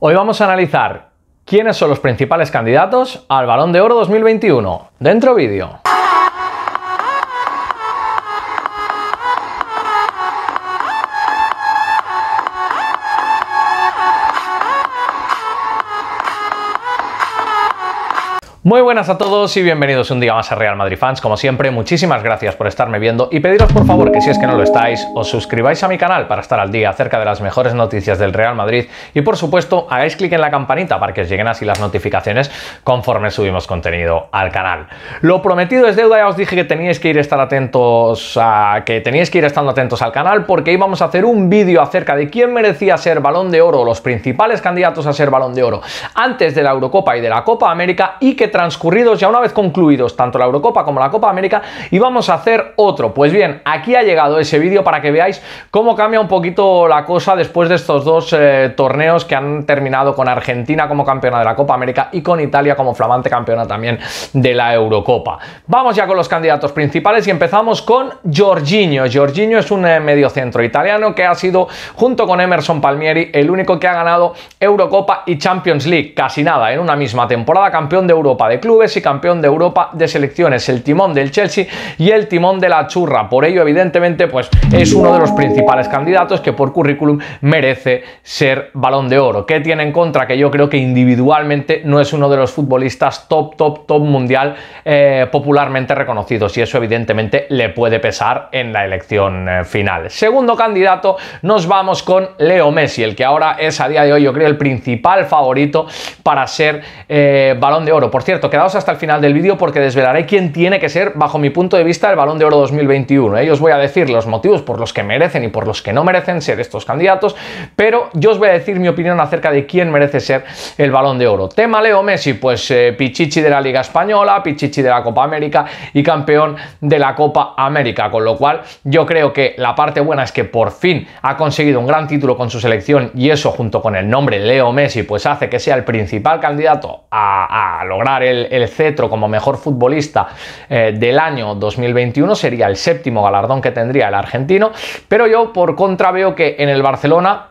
Hoy vamos a analizar quiénes son los principales candidatos al Balón de Oro 2021. Dentro vídeo. Muy buenas a todos y bienvenidos un día más a Real Madrid Fans. Como siempre, muchísimas gracias por estarme viendo y pediros por favor que si es que no lo estáis, os suscribáis a mi canal para estar al día acerca de las mejores noticias del Real Madrid y por supuesto hagáis clic en la campanita para que os lleguen así las notificaciones conforme subimos contenido al canal. Lo prometido es deuda, ya os dije que teníais que ir estar atentos a que teníais que ir estando atentos al canal porque íbamos a hacer un vídeo acerca de quién merecía ser Balón de Oro, los principales candidatos a ser Balón de Oro antes de la Eurocopa y de la Copa América y que transcurridos, ya una vez concluidos tanto la Eurocopa como la Copa América, y vamos a hacer otro. Pues bien, aquí ha llegado ese vídeo para que veáis cómo cambia un poquito la cosa después de estos dos eh, torneos que han terminado con Argentina como campeona de la Copa América y con Italia como flamante campeona también de la Eurocopa. Vamos ya con los candidatos principales y empezamos con Jorginho. Jorginho es un medio eh, mediocentro italiano que ha sido, junto con Emerson Palmieri, el único que ha ganado Eurocopa y Champions League, casi nada, en una misma temporada, campeón de Europa de clubes y campeón de Europa de selecciones, el timón del Chelsea y el timón de la churra. Por ello, evidentemente, pues es uno de los principales candidatos que por currículum merece ser balón de oro. ¿Qué tiene en contra? Que yo creo que individualmente no es uno de los futbolistas top, top, top mundial eh, popularmente reconocidos y eso evidentemente le puede pesar en la elección eh, final. Segundo candidato, nos vamos con Leo Messi, el que ahora es a día de hoy yo creo el principal favorito para ser eh, balón de oro. Por cierto, quedaos hasta el final del vídeo porque desvelaré quién tiene que ser, bajo mi punto de vista, el Balón de Oro 2021. Eh, y os voy a decir los motivos por los que merecen y por los que no merecen ser estos candidatos, pero yo os voy a decir mi opinión acerca de quién merece ser el Balón de Oro. Tema Leo Messi, pues eh, Pichichi de la Liga Española, Pichichi de la Copa América y campeón de la Copa América, con lo cual yo creo que la parte buena es que por fin ha conseguido un gran título con su selección y eso junto con el nombre Leo Messi pues hace que sea el principal candidato a lograr el, cetro como mejor futbolista eh, del año 2021, sería el séptimo galardón que tendría el argentino, pero yo por contra veo que en el Barcelona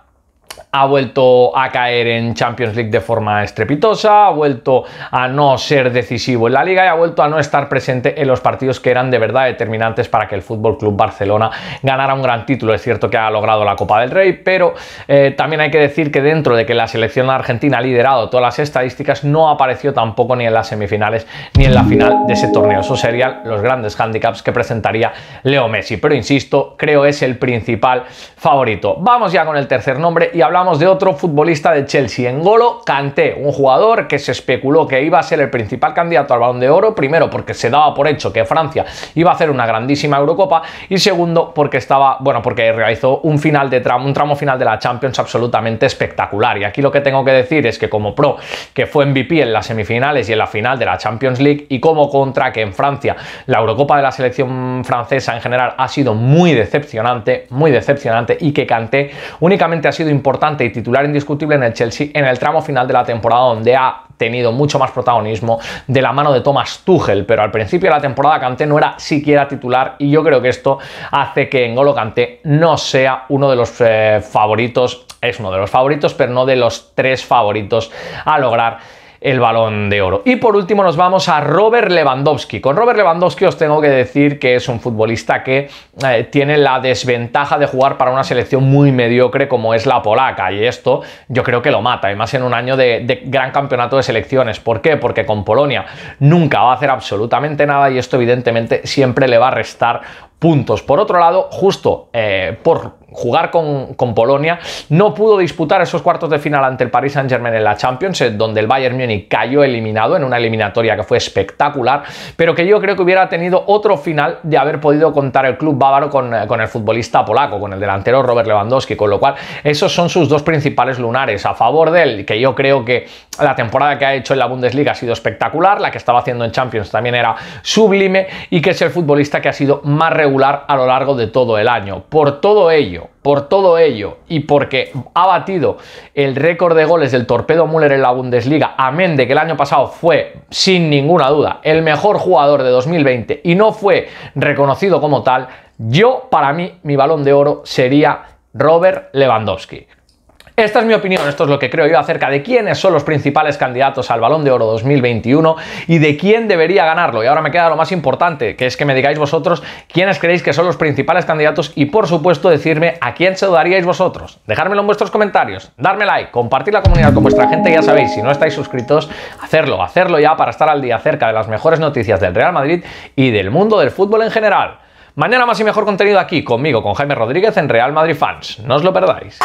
ha vuelto a caer en Champions League de forma estrepitosa, ha vuelto a no ser decisivo en la liga y ha vuelto a no estar presente en los partidos que eran de verdad determinantes para que el Fútbol Club Barcelona ganara un gran título. Es cierto que ha logrado la Copa del Rey, pero eh, también hay que decir que dentro de que la selección argentina ha liderado todas las estadísticas, no apareció tampoco ni en las semifinales ni en la final de ese torneo. Eso serían los grandes handicaps que presentaría Leo Messi, pero insisto, creo es el principal favorito. Vamos ya con el tercer nombre y hablamos de otro futbolista de Chelsea, en Golo, Kanté, un jugador que se especuló que iba a ser el principal candidato al Balón de Oro, primero porque se daba por hecho que Francia iba a hacer una grandísima Eurocopa y segundo porque estaba, bueno, porque realizó un final de tramo, un tramo final de la Champions absolutamente espectacular. Y aquí lo que tengo que decir es que como pro que fue MVP en las semifinales y en la final de la Champions League y como contra que en Francia la Eurocopa de la selección francesa en general ha sido muy decepcionante, muy decepcionante y que Kanté únicamente ha sido importante y titular indiscutible en el Chelsea en el tramo final de la temporada donde ha tenido mucho más protagonismo de la mano de Thomas Tuchel, pero al principio de la temporada Kanté no era siquiera titular y yo creo que esto hace que N'Golo Kanté no sea uno de los eh, favoritos, es uno de los favoritos, pero no de los tres favoritos a lograr el balón de oro. Y por último nos vamos a Robert Lewandowski. Con Robert Lewandowski os tengo que decir que es un futbolista que eh, tiene la desventaja de jugar para una selección muy mediocre como es la polaca. Y esto yo creo que lo mata, y más en un año de, de gran campeonato de selecciones. ¿Por qué? Porque con Polonia nunca va a hacer absolutamente nada y esto evidentemente siempre le va a restar puntos. Por otro lado, justo eh, por jugar con, Polonia, no pudo disputar esos cuartos de final ante el Paris Saint-Germain en la Champions, donde el Bayern Múnich cayó eliminado en una eliminatoria que fue espectacular, pero que yo creo que hubiera tenido otro final de haber podido contar el club bávaro eh, con, el futbolista polaco, con el delantero Robert Lewandowski, con lo cual esos son sus dos principales lunares a favor de él, que yo creo que la temporada que ha hecho en la Bundesliga ha sido espectacular, la que estaba haciendo en Champions también era sublime y que es el futbolista que ha sido más a lo largo de todo el año. Por todo ello, por todo ello y porque ha batido el récord de goles del Torpedo Müller en la Bundesliga, amén de que el año pasado fue, sin ninguna duda, el mejor jugador de 2020 y no fue reconocido como tal, yo, para mí, mi balón de oro sería Robert Lewandowski. Esta es mi opinión, esto es lo que creo yo acerca de quiénes son los principales candidatos al Balón de Oro 2021 y de quién debería ganarlo. Y ahora me queda lo más importante, que es que me digáis vosotros quiénes creéis que son los principales candidatos y por supuesto decirme a quién se daríais vosotros. Dejármelo en vuestros comentarios, darme like, compartir la comunidad con vuestra gente, ya sabéis, si no estáis suscritos, hacerlo, hacerlo ya para estar al día acerca de las mejores noticias del Real Madrid y del mundo del fútbol en general. Mañana más y mejor contenido aquí, conmigo, con Jaime Rodríguez en Real Madrid Fans. No os lo perdáis.